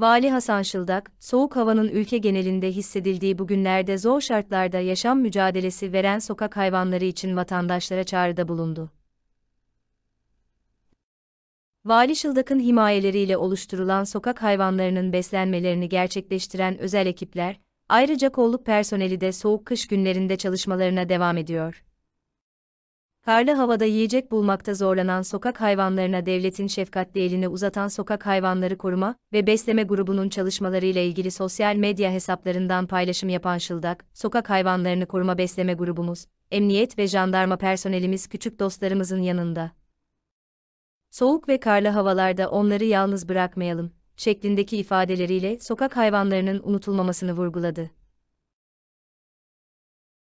Vali Hasan Şıldak, soğuk havanın ülke genelinde hissedildiği bugünlerde zor şartlarda yaşam mücadelesi veren sokak hayvanları için vatandaşlara çağrıda bulundu. Vali Şıldak'ın himayeleriyle oluşturulan sokak hayvanlarının beslenmelerini gerçekleştiren özel ekipler, ayrıca kolluk personeli de soğuk kış günlerinde çalışmalarına devam ediyor. Karlı havada yiyecek bulmakta zorlanan sokak hayvanlarına devletin şefkatli elini uzatan Sokak Hayvanları Koruma ve Besleme grubunun çalışmalarıyla ilgili sosyal medya hesaplarından paylaşım yapan Şıldak, Sokak Hayvanlarını Koruma Besleme grubumuz, emniyet ve jandarma personelimiz küçük dostlarımızın yanında. Soğuk ve karlı havalarda onları yalnız bırakmayalım şeklindeki ifadeleriyle sokak hayvanlarının unutulmamasını vurguladı.